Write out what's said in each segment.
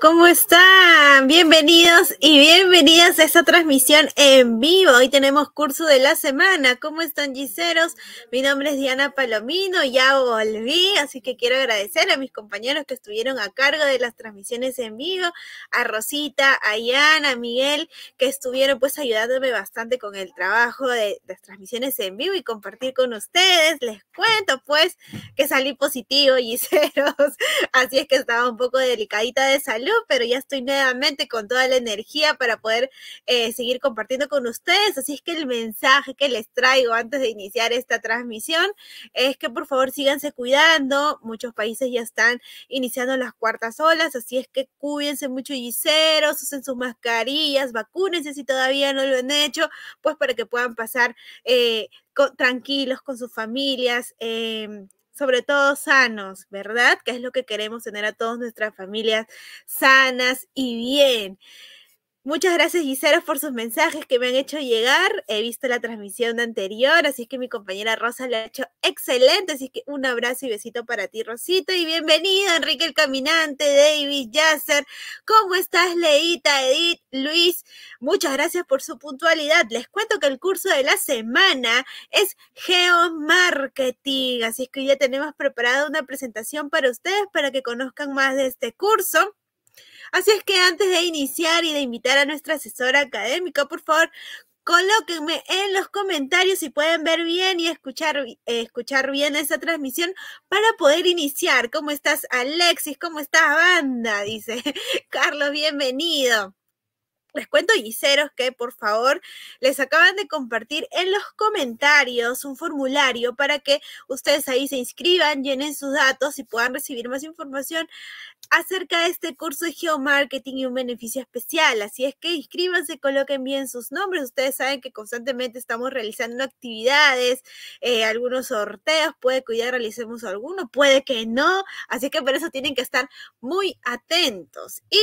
¿cómo están? Bienvenidos y bienvenidas a esta transmisión en vivo. Hoy tenemos curso de la semana. ¿Cómo están, Giseros? Mi nombre es Diana Palomino, ya volví, así que quiero agradecer a mis compañeros que estuvieron a cargo de las transmisiones en vivo, a Rosita, a Ian, a Miguel, que estuvieron pues ayudándome bastante con el trabajo de las transmisiones en vivo y compartir con ustedes. Les cuento pues que salí positivo, Giseros, así es que estaba un poco delicadita de salud pero ya estoy nuevamente con toda la energía para poder eh, seguir compartiendo con ustedes. Así es que el mensaje que les traigo antes de iniciar esta transmisión es que por favor síganse cuidando. Muchos países ya están iniciando las cuartas olas, así es que cuídense mucho y ceros usen sus mascarillas, vacúnense si todavía no lo han hecho, pues para que puedan pasar eh, tranquilos con sus familias. Em, sobre todo sanos, ¿verdad? Que es lo que queremos tener a todas nuestras familias sanas y bien. Muchas gracias, Gisela, por sus mensajes que me han hecho llegar. He visto la transmisión anterior, así es que mi compañera Rosa lo ha hecho excelente. Así que un abrazo y besito para ti, Rosita. Y bienvenido, Enrique el Caminante, David, Yasser. ¿Cómo estás, Leita, Edith, Luis? Muchas gracias por su puntualidad. Les cuento que el curso de la semana es Geomarketing. Así es que ya tenemos preparada una presentación para ustedes para que conozcan más de este curso. Así es que antes de iniciar y de invitar a nuestra asesora académica, por favor, colóquenme en los comentarios si pueden ver bien y escuchar, escuchar bien esa transmisión para poder iniciar. ¿Cómo estás, Alexis? ¿Cómo estás, banda? Dice Carlos, bienvenido. Les cuento, Giseros, que por favor les acaban de compartir en los comentarios un formulario para que ustedes ahí se inscriban, llenen sus datos y puedan recibir más información acerca de este curso de geomarketing y un beneficio especial. Así es que inscríbanse, coloquen bien sus nombres. Ustedes saben que constantemente estamos realizando actividades, eh, algunos sorteos, puede que ya realicemos alguno, puede que no. Así que por eso tienen que estar muy atentos. Y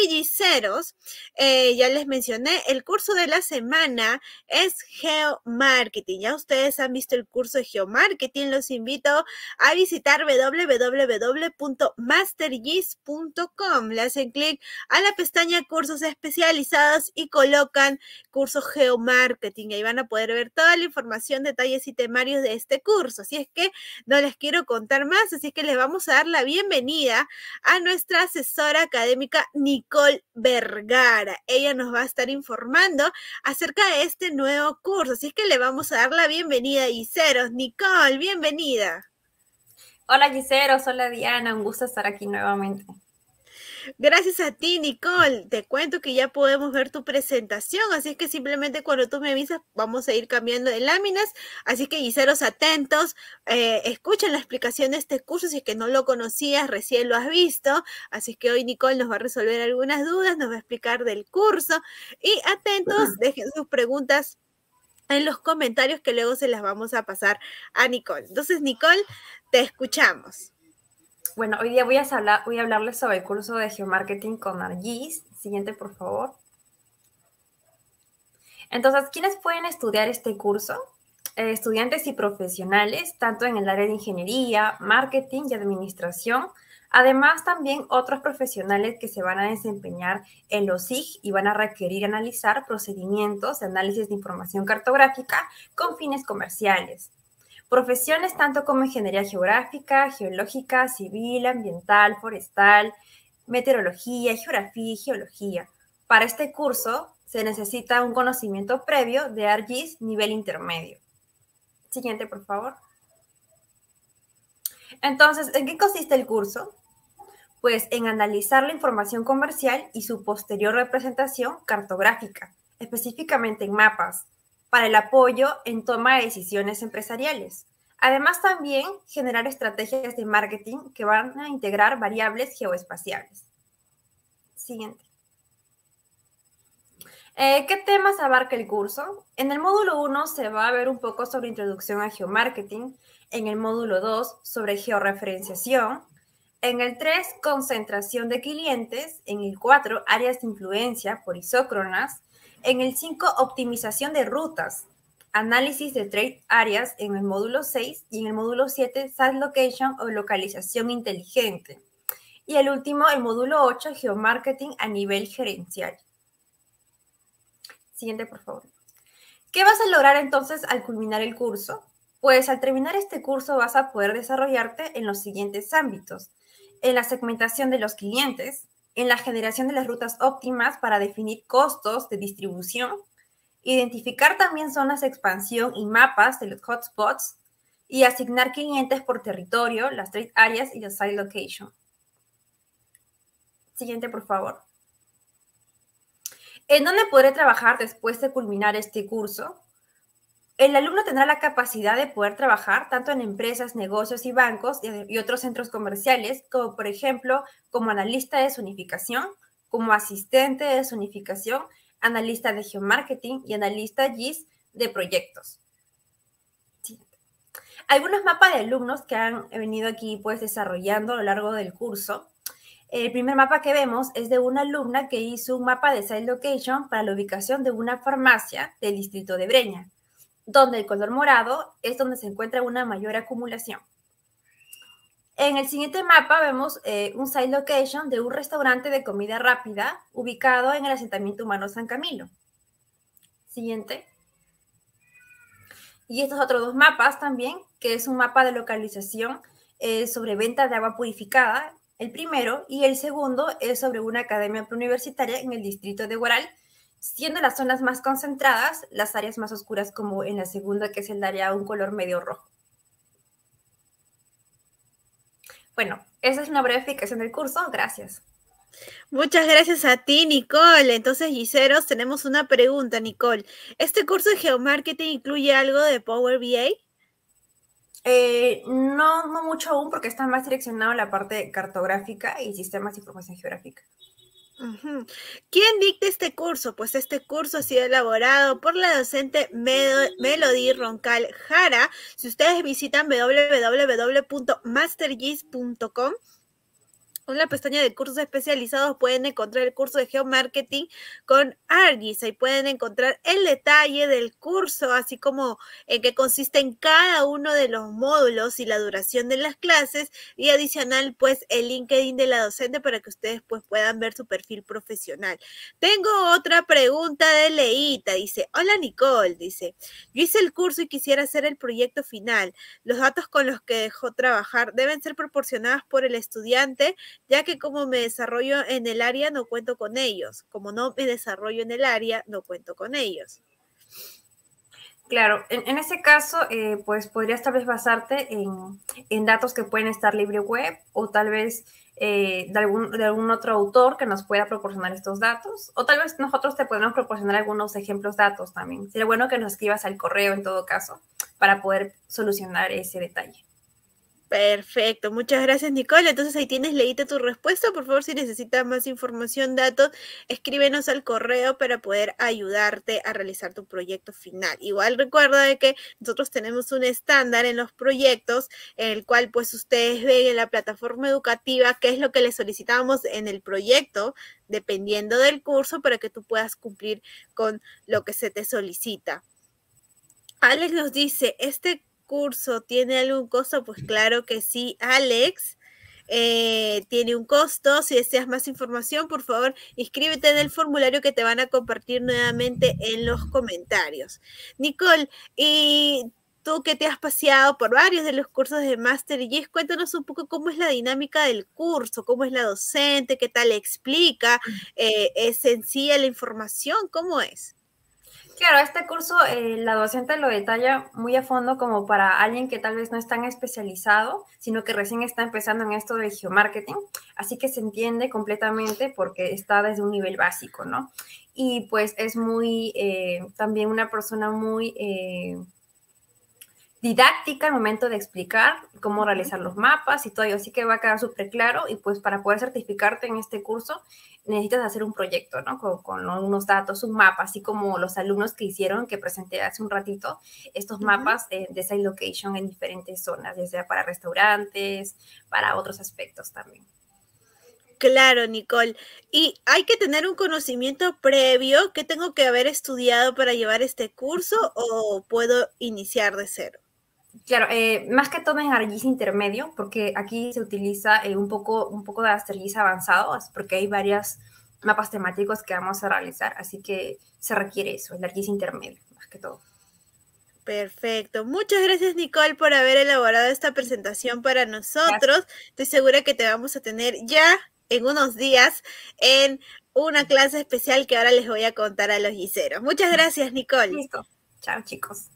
eh, ya les mencioné mencioné, el curso de la semana es Geomarketing. Ya ustedes han visto el curso de Geomarketing. Los invito a visitar www.mastergis.com. Le hacen clic a la pestaña Cursos Especializados y colocan curso Geomarketing. Ahí van a poder ver toda la información, detalles y temarios de este curso. Así es que no les quiero contar más, así es que les vamos a dar la bienvenida a nuestra asesora académica Nicole Vergara. Ella nos va a estar informando acerca de este nuevo curso. Así es que le vamos a dar la bienvenida a Giseros. Nicole, bienvenida. Hola Giseros, hola Diana, un gusto estar aquí nuevamente. Gracias a ti, Nicole. Te cuento que ya podemos ver tu presentación, así es que simplemente cuando tú me avisas vamos a ir cambiando de láminas, así que guiseros atentos, eh, escuchen la explicación de este curso si es que no lo conocías, recién lo has visto, así que hoy Nicole nos va a resolver algunas dudas, nos va a explicar del curso y atentos, dejen sus preguntas en los comentarios que luego se las vamos a pasar a Nicole. Entonces, Nicole, te escuchamos. Bueno, hoy día voy a, voy a hablarles sobre el curso de geomarketing con Argis. Siguiente, por favor. Entonces, ¿quiénes pueden estudiar este curso? Eh, estudiantes y profesionales, tanto en el área de ingeniería, marketing y administración. Además, también otros profesionales que se van a desempeñar en los SIG y van a requerir analizar procedimientos de análisis de información cartográfica con fines comerciales profesiones tanto como ingeniería geográfica, geológica, civil, ambiental, forestal, meteorología, geografía y geología. Para este curso se necesita un conocimiento previo de ARGIS nivel intermedio. Siguiente, por favor. Entonces, ¿en qué consiste el curso? Pues en analizar la información comercial y su posterior representación cartográfica, específicamente en mapas, para el apoyo en toma de decisiones empresariales. Además, también generar estrategias de marketing que van a integrar variables geoespaciales. Siguiente. Eh, ¿Qué temas abarca el curso? En el módulo 1 se va a ver un poco sobre introducción a geomarketing, en el módulo 2 sobre georreferenciación, en el 3 concentración de clientes, en el 4 áreas de influencia por isócronas, en el 5, optimización de rutas, análisis de trade areas en el módulo 6 y en el módulo 7, site location o localización inteligente. Y el último, el módulo 8, geomarketing a nivel gerencial. Siguiente, por favor. ¿Qué vas a lograr entonces al culminar el curso? Pues al terminar este curso vas a poder desarrollarte en los siguientes ámbitos. En la segmentación de los clientes, en la generación de las rutas óptimas para definir costos de distribución, identificar también zonas de expansión y mapas de los hotspots y asignar clientes por territorio, las trade áreas y los site location. Siguiente, por favor. ¿En dónde podré trabajar después de culminar este curso? El alumno tendrá la capacidad de poder trabajar tanto en empresas, negocios y bancos eh, y otros centros comerciales, como por ejemplo como analista de zonificación, como asistente de zonificación, analista de geomarketing y analista GIS de proyectos. Algunos mapas de alumnos que han venido aquí pues desarrollando a lo largo del curso. El primer mapa que vemos es de una alumna que hizo un mapa de site location para la ubicación de una farmacia del distrito de Breña donde el color morado es donde se encuentra una mayor acumulación. En el siguiente mapa vemos eh, un site location de un restaurante de comida rápida ubicado en el asentamiento humano San Camilo. Siguiente. Y estos otros dos mapas también, que es un mapa de localización eh, sobre venta de agua purificada, el primero, y el segundo es sobre una academia preuniversitaria en el distrito de Guaral, siendo las zonas más concentradas las áreas más oscuras como en la segunda, que es el área un color medio rojo. Bueno, esa es una breve explicación del curso. Gracias. Muchas gracias a ti, Nicole. Entonces, Giseros, tenemos una pregunta, Nicole. ¿Este curso de geomarketing incluye algo de Power BI? Eh, no, no mucho aún, porque está más direccionado a la parte cartográfica y sistemas de información geográfica. ¿Quién dicta este curso? Pues este curso ha sido elaborado por la docente Melody Roncal Jara. Si ustedes visitan www.mastergis.com en la pestaña de cursos especializados pueden encontrar el curso de geomarketing con Argis. Ahí pueden encontrar el detalle del curso, así como en qué consiste en cada uno de los módulos y la duración de las clases. Y adicional, pues el LinkedIn de la docente para que ustedes pues, puedan ver su perfil profesional. Tengo otra pregunta de Leita. Dice, hola Nicole, dice, yo hice el curso y quisiera hacer el proyecto final. Los datos con los que dejó trabajar deben ser proporcionados por el estudiante ya que como me desarrollo en el área, no cuento con ellos. Como no me desarrollo en el área, no cuento con ellos. Claro, en, ese caso, eh, pues podrías tal vez basarte en, en, datos que pueden estar libre web o tal vez eh, de, algún, de otro autor que nos pueda proporcionar estos datos o tal vez nosotros te podemos proporcionar algunos ejemplos datos también. Sería bueno que nos escribas al correo en todo caso para poder solucionar ese detalle. Perfecto, muchas gracias Nicole. Entonces ahí tienes leída tu respuesta. Por favor, si necesitas más información, datos, escríbenos al correo para poder ayudarte a realizar tu proyecto final. Igual recuerda de que nosotros tenemos un estándar en los proyectos, en el cual pues ustedes ven en la plataforma educativa qué es lo que les solicitamos en el proyecto, dependiendo del curso, para que tú puedas cumplir con lo que se te solicita. Alex nos dice, este curso tiene algún costo, pues claro que sí, Alex. Eh, tiene un costo. Si deseas más información, por favor, inscríbete en el formulario que te van a compartir nuevamente en los comentarios. Nicole, y tú que te has paseado por varios de los cursos de Master cuéntanos un poco cómo es la dinámica del curso, cómo es la docente, qué tal explica, eh, es sencilla la información, cómo es. Claro, este curso eh, la docente lo detalla muy a fondo como para alguien que tal vez no es tan especializado, sino que recién está empezando en esto de geomarketing, así que se entiende completamente porque está desde un nivel básico, ¿no? Y pues es muy, eh, también una persona muy... Eh, didáctica al momento de explicar cómo realizar los mapas y todo ello, así que va a quedar súper claro y pues para poder certificarte en este curso necesitas hacer un proyecto, ¿no? Con, unos datos, un mapa, así como los alumnos que hicieron, que presenté hace un ratito, estos mapas de, de location en diferentes zonas, ya sea para restaurantes, para otros aspectos también. Claro, Nicole. Y hay que tener un conocimiento previo que tengo que haber estudiado para llevar este curso o puedo iniciar de cero. Claro, eh, más que todo en Arguis intermedio, porque aquí se utiliza eh, un, poco, un poco de ArcGIS avanzado, porque hay varios mapas temáticos que vamos a realizar, así que se requiere eso, el ArcGIS intermedio, más que todo. Perfecto. Muchas gracias, Nicole, por haber elaborado esta presentación para nosotros. Estoy segura que te vamos a tener ya en unos días en una clase especial que ahora les voy a contar a los guiseros. Muchas gracias, Nicole. Listo. Chao, chicos.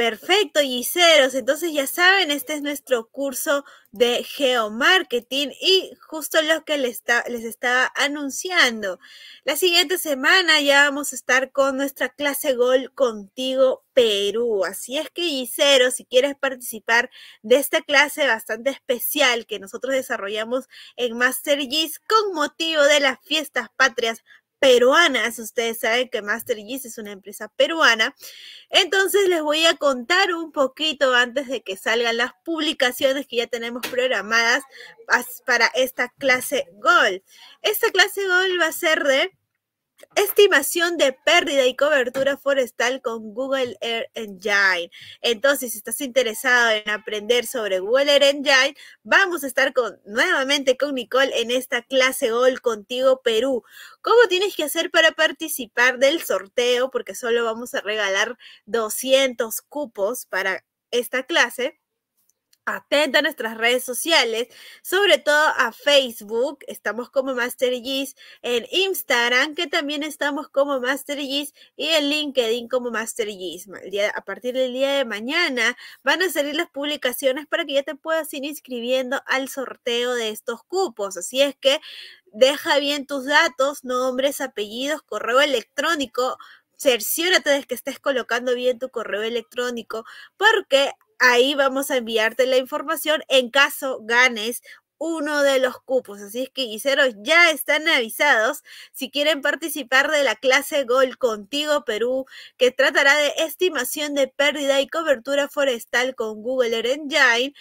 Perfecto, Giseros. Entonces ya saben, este es nuestro curso de geomarketing y justo lo que les, está, les estaba anunciando. La siguiente semana ya vamos a estar con nuestra clase Gol Contigo Perú. Así es que, Giseros, si quieres participar de esta clase bastante especial que nosotros desarrollamos en Master Gis con motivo de las fiestas patrias peruanas. Ustedes saben que Master es una empresa peruana. Entonces les voy a contar un poquito antes de que salgan las publicaciones que ya tenemos programadas para esta clase Gold. Esta clase Gold va a ser de estimación de pérdida y cobertura forestal con Google Air Engine. Entonces, si estás interesado en aprender sobre Google Air Engine, vamos a estar con, nuevamente con Nicole en esta clase All Contigo Perú. ¿Cómo tienes que hacer para participar del sorteo? Porque solo vamos a regalar 200 cupos para esta clase atenta a nuestras redes sociales, sobre todo a Facebook, estamos como Master Gis, en Instagram, que también estamos como Master Gis, y en LinkedIn como Master Gis. a partir del día de mañana van a salir las publicaciones para que ya te puedas ir inscribiendo al sorteo de estos cupos. Así es que deja bien tus datos, nombres, apellidos, correo electrónico. Cerciórate de que estés colocando bien tu correo electrónico porque ahí vamos a enviarte la información en caso ganes uno de los cupos. Así es que guiseros ya están avisados si quieren participar de la clase Gol Contigo Perú, que tratará de estimación de pérdida y cobertura forestal con Google Earth Engine.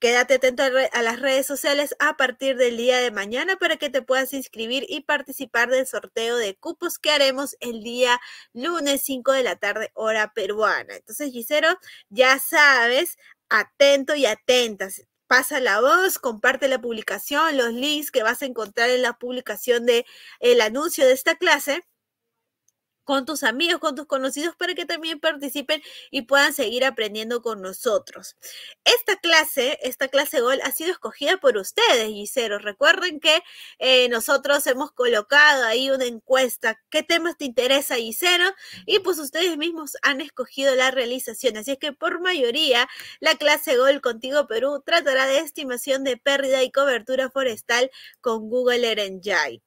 Quédate atento a las redes sociales a partir del día de mañana para que te puedas inscribir y participar del sorteo de cupos que haremos el día lunes 5 de la tarde hora peruana. Entonces, Gisero, ya sabes, atento y atentas pasa la voz, comparte la publicación, los links que vas a encontrar en la publicación del el anuncio de esta clase con tus amigos, con tus conocidos, para que también participen y puedan seguir aprendiendo con nosotros. Esta clase, esta clase Gol, ha sido escogida por ustedes, Giseros. Recuerden que eh, nosotros hemos colocado ahí una encuesta, ¿qué temas te interesa, Gisero? Y pues ustedes mismos han escogido la realización. Así es que por mayoría, la clase Gol Contigo Perú tratará de estimación de pérdida y cobertura forestal con Google Engine.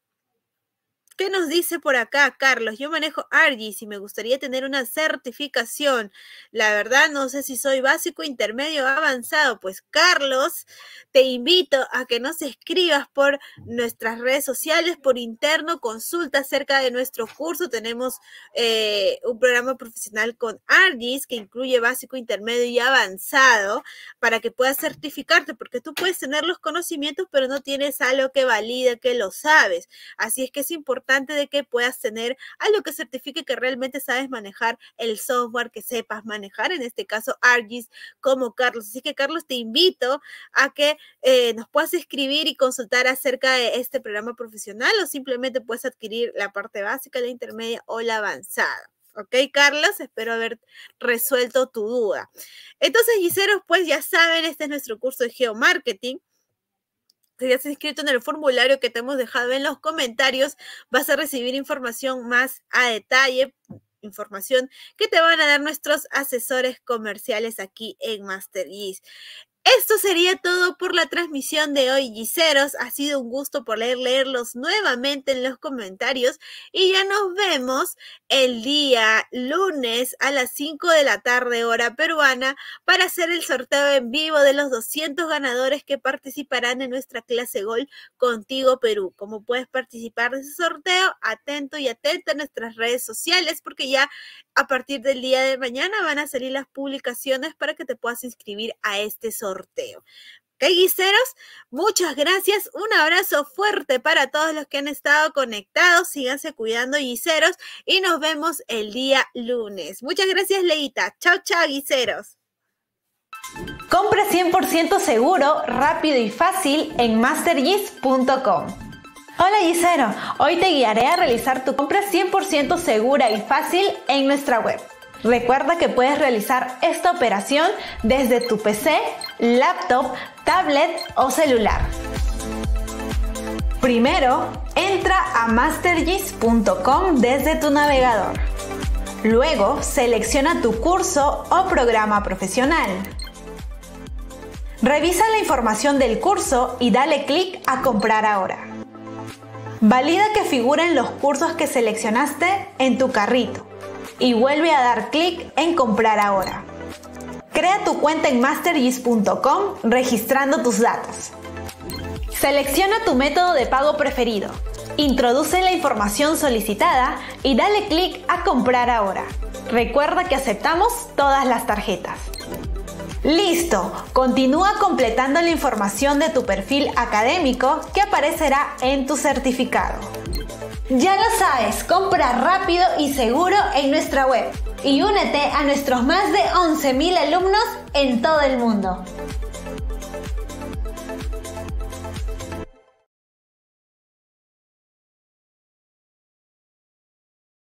¿Qué nos dice por acá, Carlos? Yo manejo ARGIS y me gustaría tener una certificación. La verdad, no sé si soy básico, intermedio, o avanzado. Pues, Carlos, te invito a que nos escribas por nuestras redes sociales, por interno, consulta acerca de nuestro curso. Tenemos eh, un programa profesional con ARGIS que incluye básico, intermedio y avanzado para que puedas certificarte, porque tú puedes tener los conocimientos, pero no tienes algo que valida, que lo sabes. Así es que es importante de que puedas tener algo que certifique que realmente sabes manejar el software que sepas manejar, en este caso Argis como Carlos. Así que Carlos, te invito a que eh, nos puedas escribir y consultar acerca de este programa profesional o simplemente puedes adquirir la parte básica, la intermedia o la avanzada. ¿Ok, Carlos? Espero haber resuelto tu duda. Entonces, Giseros, pues ya saben, este es nuestro curso de geomarketing si te has inscrito en el formulario que te hemos dejado en los comentarios, vas a recibir información más a detalle, información que te van a dar nuestros asesores comerciales aquí en Master esto sería todo por la transmisión de hoy, Giseros. Ha sido un gusto poder leerlos nuevamente en los comentarios y ya nos vemos el día lunes a las 5 de la tarde hora peruana para hacer el sorteo en vivo de los 200 ganadores que participarán en nuestra clase Gol Contigo Perú. Como puedes participar de ese sorteo, atento y atenta a nuestras redes sociales porque ya a partir del día de mañana van a salir las publicaciones para que te puedas inscribir a este sorteo sorteo. ¿Ok, guiseros? Muchas gracias. Un abrazo fuerte para todos los que han estado conectados. Síganse cuidando, guiseros. Y nos vemos el día lunes. Muchas gracias, Leita. Chao, chao, guiseros. Compra 100% seguro, rápido y fácil en mastergis.com. Hola guisero. hoy te guiaré a realizar tu compra 100% segura y fácil en nuestra web. Recuerda que puedes realizar esta operación desde tu PC, laptop, tablet o celular. Primero, entra a mastergis.com desde tu navegador. Luego, selecciona tu curso o programa profesional. Revisa la información del curso y dale clic a comprar ahora. Valida que figuren los cursos que seleccionaste en tu carrito y vuelve a dar clic en comprar ahora. Crea tu cuenta en mastergis.com registrando tus datos. Selecciona tu método de pago preferido. Introduce la información solicitada y dale clic a comprar ahora. Recuerda que aceptamos todas las tarjetas. Listo, continúa completando la información de tu perfil académico que aparecerá en tu certificado. Ya lo sabes, compra rápido y seguro en nuestra web y únete a nuestros más de 11.000 alumnos en todo el mundo.